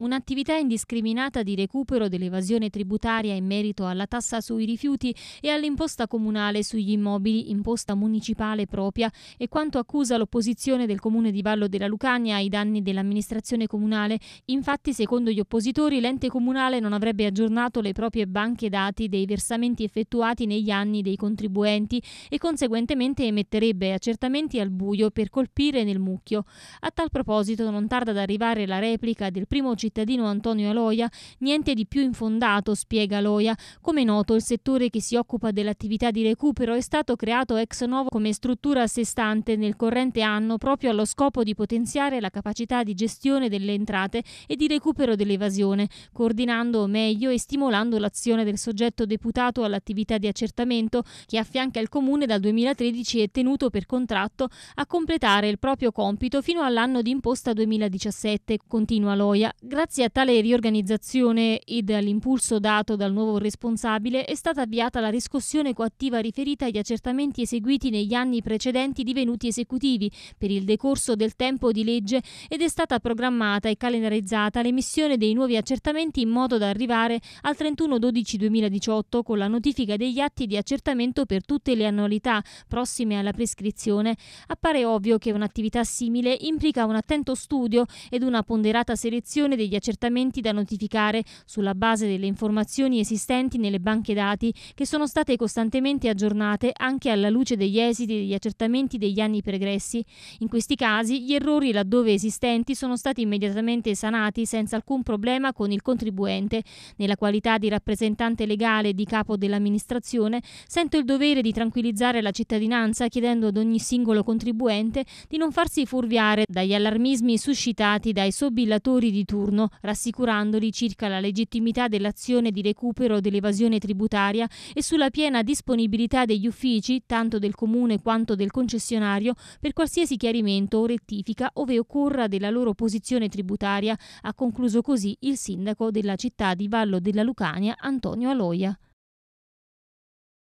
Un'attività indiscriminata di recupero dell'evasione tributaria in merito alla tassa sui rifiuti e all'imposta comunale sugli immobili, imposta municipale propria, è quanto accusa l'opposizione del comune di Vallo della Lucania ai danni dell'amministrazione comunale. Infatti, secondo gli oppositori, l'ente comunale non avrebbe aggiornato le proprie banche dati dei versamenti effettuati negli anni dei contribuenti e conseguentemente emetterebbe accertamenti al buio per colpire nel mucchio. A tal proposito, non tarda ad arrivare la replica del primo cittadino cittadino Antonio Aloia, niente di più infondato, spiega Aloia. Come noto, il settore che si occupa dell'attività di recupero è stato creato ex novo come struttura a sé stante nel corrente anno proprio allo scopo di potenziare la capacità di gestione delle entrate e di recupero dell'evasione, coordinando meglio e stimolando l'azione del soggetto deputato all'attività di accertamento che affianca il Comune dal 2013 e tenuto per contratto a completare il proprio compito fino all'anno di imposta 2017, continua Loia, Grazie a tale riorganizzazione ed all'impulso dato dal nuovo responsabile è stata avviata la riscossione coattiva riferita agli accertamenti eseguiti negli anni precedenti divenuti esecutivi per il decorso del tempo di legge ed è stata programmata e calendarizzata l'emissione dei nuovi accertamenti in modo da arrivare al 31-12-2018 con la notifica degli atti di accertamento per tutte le annualità prossime alla prescrizione. Appare ovvio che un'attività simile implica un attento studio ed una ponderata selezione degli degli accertamenti da notificare sulla base delle informazioni esistenti nelle banche dati che sono state costantemente aggiornate anche alla luce degli esiti degli accertamenti degli anni pregressi. In questi casi gli errori laddove esistenti sono stati immediatamente sanati senza alcun problema con il contribuente. Nella qualità di rappresentante legale di capo dell'amministrazione sento il dovere di tranquillizzare la cittadinanza chiedendo ad ogni singolo contribuente di non farsi fuorviare dagli allarmismi suscitati dai sobillatori di turno governo, rassicurandoli circa la legittimità dell'azione di recupero dell'evasione tributaria e sulla piena disponibilità degli uffici, tanto del comune quanto del concessionario, per qualsiasi chiarimento o rettifica ove occorra della loro posizione tributaria, ha concluso così il sindaco della città di Vallo della Lucania, Antonio Aloia.